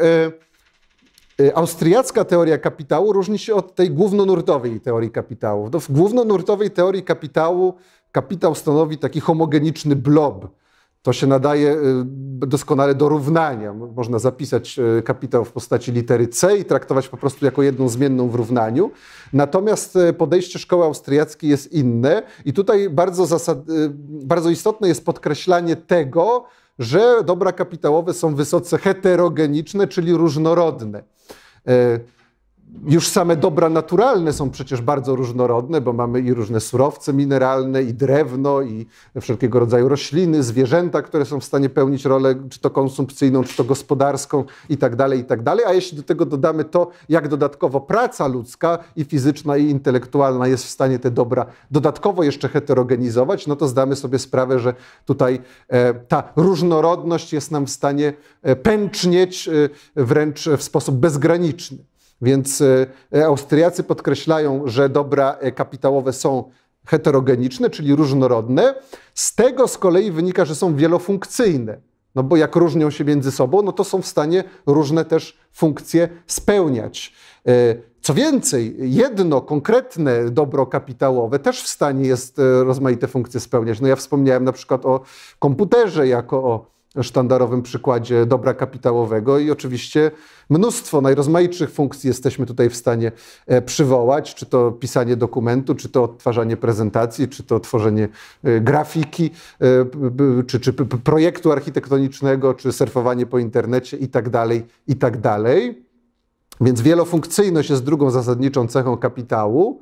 e, e, austriacka teoria kapitału różni się od tej głównonurtowej teorii kapitału. W głównonurtowej teorii kapitału kapitał stanowi taki homogeniczny blob, to się nadaje y, doskonale do równania. Można zapisać y, kapitał w postaci litery C i traktować po prostu jako jedną zmienną w równaniu. Natomiast y, podejście szkoły austriackiej jest inne i tutaj bardzo, zasad... bardzo istotne jest podkreślanie tego, że dobra kapitałowe są wysoce heterogeniczne, czyli różnorodne. Już same dobra naturalne są przecież bardzo różnorodne, bo mamy i różne surowce mineralne, i drewno, i wszelkiego rodzaju rośliny, zwierzęta, które są w stanie pełnić rolę czy to konsumpcyjną, czy to gospodarską itd., tak itd. Tak A jeśli do tego dodamy to, jak dodatkowo praca ludzka i fizyczna, i intelektualna jest w stanie te dobra dodatkowo jeszcze heterogenizować, no to zdamy sobie sprawę, że tutaj e, ta różnorodność jest nam w stanie e, pęcznieć e, wręcz w sposób bezgraniczny. Więc e, e, Austriacy podkreślają, że dobra e, kapitałowe są heterogeniczne, czyli różnorodne. Z tego z kolei wynika, że są wielofunkcyjne. No bo jak różnią się między sobą, no to są w stanie różne też funkcje spełniać. Co więcej, jedno konkretne dobro kapitałowe też w stanie jest rozmaite funkcje spełniać. No ja wspomniałem na przykład o komputerze jako o sztandarowym przykładzie dobra kapitałowego i oczywiście mnóstwo najrozmaitszych funkcji jesteśmy tutaj w stanie e, przywołać, czy to pisanie dokumentu, czy to odtwarzanie prezentacji, czy to tworzenie e, grafiki, e, czy, czy projektu architektonicznego, czy surfowanie po internecie i tak dalej, i tak dalej. Więc wielofunkcyjność jest drugą zasadniczą cechą kapitału,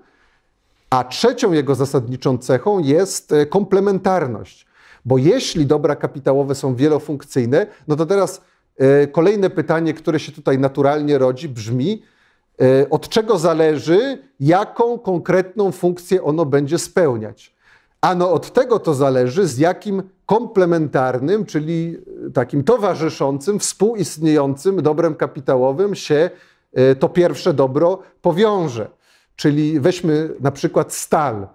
a trzecią jego zasadniczą cechą jest komplementarność bo jeśli dobra kapitałowe są wielofunkcyjne, no to teraz e, kolejne pytanie, które się tutaj naturalnie rodzi, brzmi, e, od czego zależy, jaką konkretną funkcję ono będzie spełniać. Ano od tego to zależy, z jakim komplementarnym, czyli e, takim towarzyszącym, współistniejącym dobrem kapitałowym się to pierwsze dobro powiąże. Czyli weźmy na przykład stal.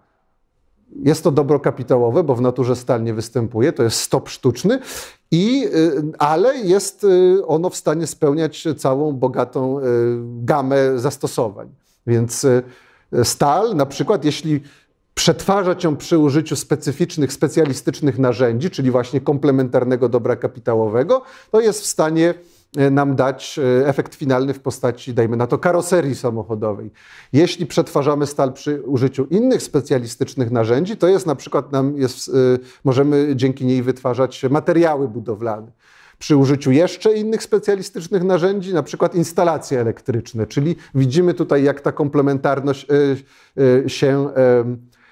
Jest to dobro kapitałowe, bo w naturze stal nie występuje, to jest stop sztuczny, i, y, ale jest y, ono w stanie spełniać całą bogatą y, gamę zastosowań. Więc stal, na przykład, jeśli przetwarzać ją przy użyciu specyficznych, specjalistycznych narzędzi, czyli właśnie komplementarnego dobra kapitałowego, to jest w stanie E, nam dać e, efekt finalny w postaci, dajmy na to, karoserii samochodowej. Jeśli przetwarzamy stal przy użyciu innych specjalistycznych narzędzi, to jest na przykład nam jest, e, możemy dzięki niej wytwarzać materiały budowlane przy użyciu jeszcze innych specjalistycznych narzędzi, na przykład instalacje elektryczne, czyli widzimy tutaj, jak ta komplementarność się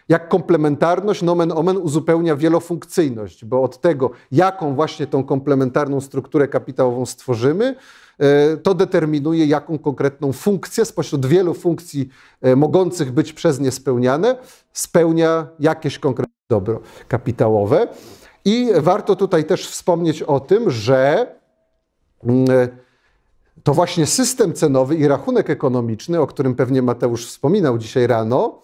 jak komplementarność nomen omen uzupełnia wielofunkcyjność, bo od tego, jaką właśnie tą komplementarną strukturę kapitałową stworzymy, e, to determinuje, jaką konkretną funkcję spośród wielu funkcji e, mogących być przez nie spełniane, spełnia jakieś konkretne dobro kapitałowe. I warto tutaj też wspomnieć o tym, że mm, e, to właśnie system cenowy i rachunek ekonomiczny, o którym pewnie Mateusz wspominał dzisiaj rano,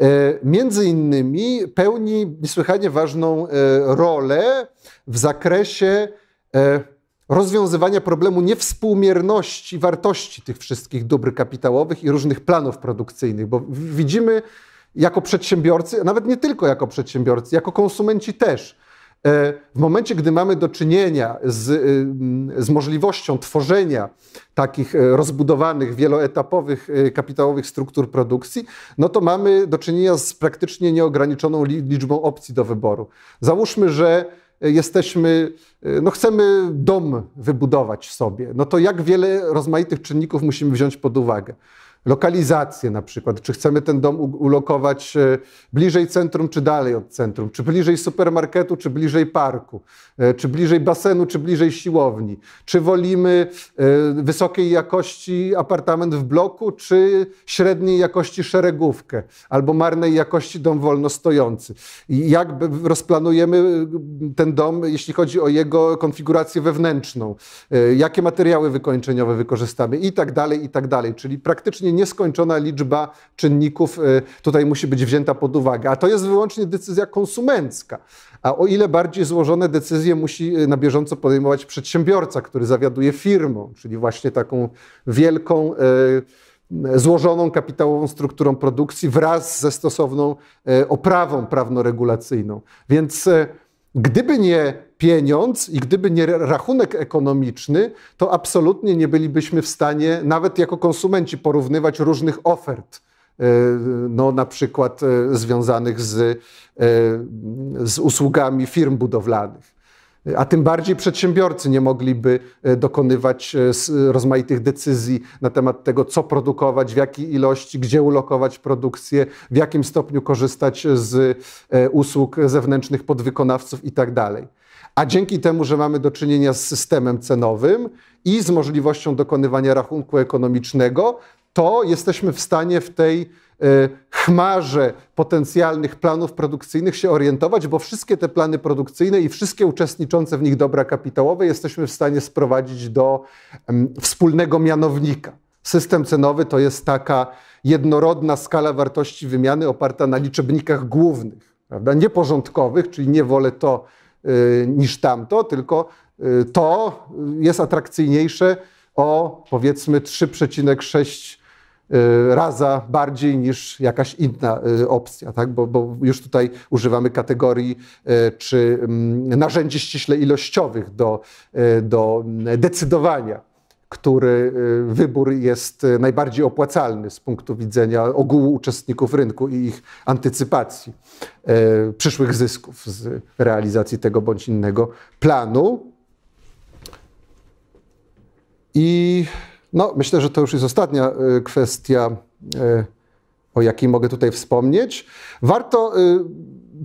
E, między innymi pełni niesłychanie ważną e, rolę w zakresie e, rozwiązywania problemu niewspółmierności wartości tych wszystkich dóbr kapitałowych i różnych planów produkcyjnych, bo widzimy jako przedsiębiorcy, nawet nie tylko jako przedsiębiorcy, jako konsumenci też, w momencie, gdy mamy do czynienia z, y, z, możliwością tworzenia takich y, rozbudowanych, wieloetapowych, y, kapitałowych struktur produkcji, no to mamy do czynienia z praktycznie nieograniczoną liczbą opcji do wyboru. Załóżmy, że jesteśmy, no chcemy dom wybudować sobie, no to jak wiele rozmaitych czynników musimy wziąć pod uwagę? lokalizację na przykład, czy chcemy ten dom ulokować e, bliżej centrum, czy dalej od centrum, czy bliżej supermarketu, czy bliżej parku, e, czy bliżej basenu, czy bliżej siłowni, czy wolimy e, wysokiej jakości apartament w bloku, czy średniej jakości szeregówkę, albo marnej jakości dom wolnostojący. I jak rozplanujemy ten dom, jeśli chodzi o jego konfigurację wewnętrzną, jakie materiały wykończeniowe wykorzystamy i tak dalej, i tak dalej. Czyli praktycznie nieskończona liczba czynników y, tutaj musi być wzięta pod uwagę. A to jest wyłącznie decyzja konsumencka. A o ile bardziej złożone decyzje musi y, na bieżąco podejmować przedsiębiorca, który zawiaduje firmą, czyli właśnie taką wielką y, złożoną kapitałową strukturą produkcji wraz ze stosowną oprawą prawnoregulacyjną. Więc Gdyby nie pieniądz i gdyby nie rachunek ekonomiczny, to absolutnie nie bylibyśmy w stanie, nawet jako konsumenci, porównywać różnych ofert. E, no, na przykład e, związanych z, e, z usługami firm budowlanych a tym bardziej przedsiębiorcy nie mogliby e, dokonywać e, rozmaitych decyzji na temat tego, co produkować, w jakiej ilości, gdzie ulokować produkcję, w jakim stopniu korzystać z e, usług zewnętrznych podwykonawców itd. Tak a dzięki temu, że mamy do czynienia z systemem cenowym i z możliwością dokonywania rachunku ekonomicznego, to jesteśmy w stanie w tej e, chmarze potencjalnych planów produkcyjnych się orientować, bo wszystkie te plany produkcyjne i wszystkie uczestniczące w nich dobra kapitałowe jesteśmy w stanie sprowadzić do wspólnego mianownika. System cenowy to jest taka jednorodna skala wartości wymiany oparta na liczebnikach głównych, prawda? nieporządkowych, czyli nie wolę to y, niż tamto, tylko y, to jest atrakcyjniejsze o powiedzmy 3,6 Y, raza bardziej niż jakaś inna y, opcja, tak? bo, bo już tutaj używamy kategorii y, czy mm, narzędzi ściśle ilościowych do, do decydowania, który wybór jest najbardziej opłacalny z punktu widzenia ogółu uczestników rynku i ich antycypacji przyszłych zysków z realizacji tego bądź innego planu. I no, myślę, że to już jest ostatnia y, kwestia, y, o jakiej mogę tutaj wspomnieć. Warto. Y,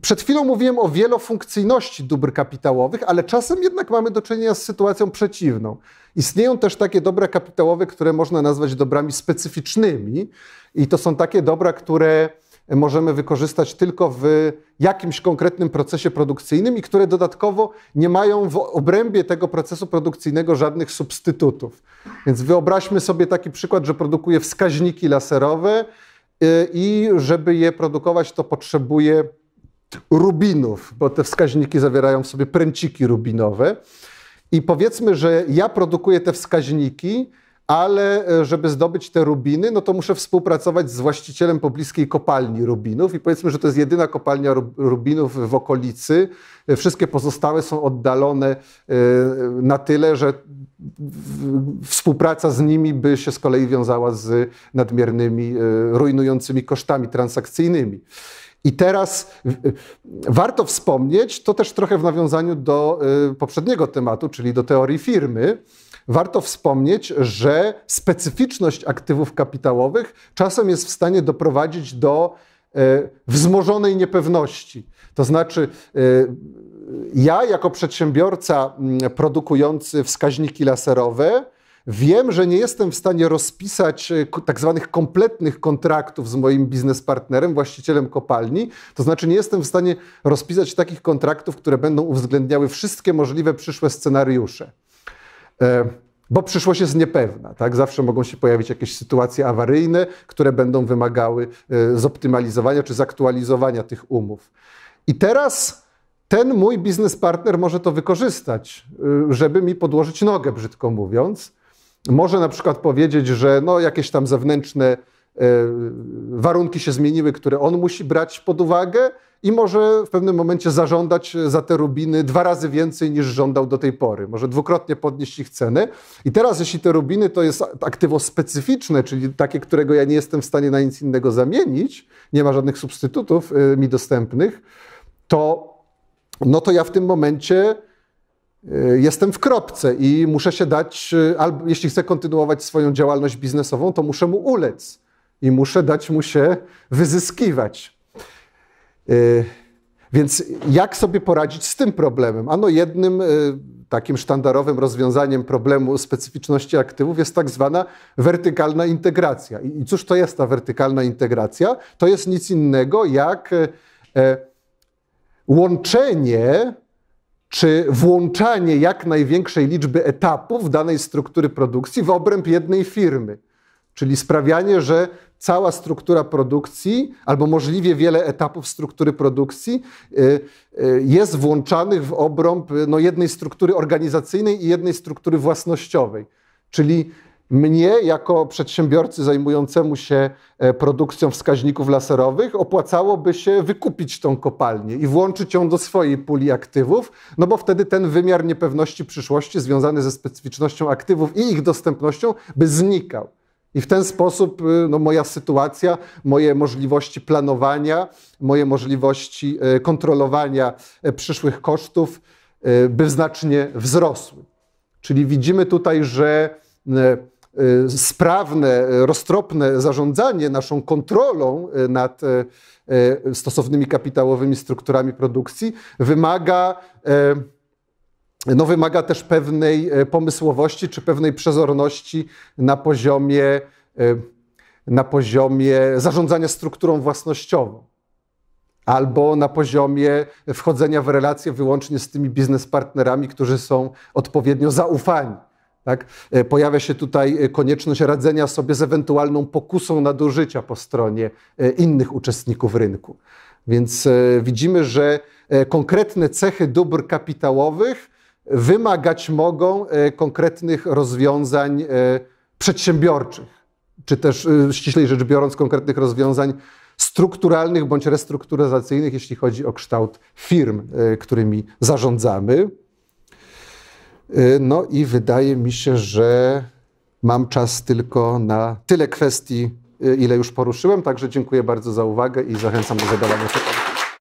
przed chwilą mówiłem o wielofunkcyjności dóbr kapitałowych, ale czasem jednak mamy do czynienia z sytuacją przeciwną. Istnieją też takie dobra kapitałowe, które można nazwać dobrami specyficznymi, i to są takie dobra, które możemy wykorzystać tylko w jakimś konkretnym procesie produkcyjnym i które dodatkowo nie mają w obrębie tego procesu produkcyjnego żadnych substytutów. Więc wyobraźmy sobie taki przykład, że produkuje wskaźniki laserowe y, i żeby je produkować, to potrzebuje rubinów, bo te wskaźniki zawierają w sobie pręciki rubinowe. I powiedzmy, że ja produkuję te wskaźniki, ale e, żeby zdobyć te rubiny, no to muszę współpracować z właścicielem pobliskiej kopalni rubinów i powiedzmy, że to jest jedyna kopalnia rubinów w okolicy. E, wszystkie pozostałe są oddalone e, na tyle, że współpraca z nimi by się z kolei wiązała z nadmiernymi, rujnującymi kosztami transakcyjnymi. I teraz warto wspomnieć, to też trochę w nawiązaniu do poprzedniego tematu, czyli do teorii firmy, Warto wspomnieć, że specyficzność aktywów kapitałowych czasem jest w stanie doprowadzić do e, wzmożonej niepewności. To znaczy, e, ja jako przedsiębiorca mm, produkujący wskaźniki laserowe, Wiem, że nie jestem w stanie rozpisać e, tak zwanych kompletnych kontraktów z moim biznespartnerem, właścicielem kopalni. To znaczy, nie jestem w stanie rozpisać takich kontraktów, które będą uwzględniały wszystkie możliwe przyszłe scenariusze. E, bo przyszłość jest niepewna. Tak? Zawsze mogą się pojawić jakieś sytuacje awaryjne, które będą wymagały e, zoptymalizowania czy zaktualizowania tych umów. I teraz ten mój biznes partner może to wykorzystać, e, żeby mi podłożyć nogę, brzydko mówiąc. Może na przykład powiedzieć, że no, jakieś tam zewnętrzne warunki się zmieniły, które on musi brać pod uwagę, i może w pewnym momencie zażądać e, za te rubiny dwa razy więcej niż żądał do tej pory. Może dwukrotnie podnieść ich ceny. I teraz, jeśli te rubiny to jest aktywo specyficzne, czyli takie, którego ja nie jestem w stanie na nic innego zamienić, nie ma żadnych substytutów e, mi dostępnych, to, no to ja w tym momencie e, jestem w kropce i muszę się dać, albo jeśli chcę kontynuować swoją działalność biznesową, to muszę mu ulec i muszę dać mu się wyzyskiwać. Y, więc jak sobie poradzić z tym problemem? Ano jednym y, takim sztandarowym rozwiązaniem problemu specyficzności aktywów jest tak zwana wertykalna integracja. I cóż to jest ta wertykalna integracja? To jest nic innego jak y, e, łączenie czy włączanie jak największej liczby etapów danej struktury produkcji w obręb jednej firmy. Czyli sprawianie, że cała struktura produkcji, albo możliwie wiele etapów struktury produkcji y, y, jest włączanych w obrąb y, no, jednej struktury organizacyjnej i jednej struktury własnościowej. Czyli mnie, jako przedsiębiorcy zajmującemu się e, produkcją wskaźników laserowych, opłacałoby się wykupić tą kopalnię i włączyć ją do swojej puli aktywów, no bo wtedy ten wymiar niepewności przyszłości związany ze specyficznością aktywów i ich dostępnością by znikał. I w ten sposób y, no, moja sytuacja, moje możliwości planowania, moje możliwości y, kontrolowania y, przyszłych kosztów by znacznie wzrosły. Czyli widzimy tutaj, że sprawne, roztropne zarządzanie naszą kontrolą nad stosownymi kapitałowymi strukturami produkcji wymaga no wymaga też pewnej e, pomysłowości czy pewnej przezorności na poziomie, e, na poziomie zarządzania strukturą własnościową albo na poziomie wchodzenia w relacje wyłącznie z tymi biznespartnerami, którzy są odpowiednio zaufani. Tak? E, pojawia się tutaj konieczność radzenia sobie z ewentualną pokusą nadużycia po stronie innych uczestników rynku. Więc widzimy, że konkretne cechy dóbr kapitałowych wymagać mogą e, konkretnych rozwiązań e, przedsiębiorczych, czy też e, ściślej rzecz biorąc, konkretnych rozwiązań strukturalnych bądź restrukturyzacyjnych, jeśli chodzi o kształt firm, którymi zarządzamy. No i wydaje mi się, że mam czas tylko na tyle kwestii, ile już poruszyłem, także dziękuję bardzo za uwagę i zachęcam do zadawania pytań.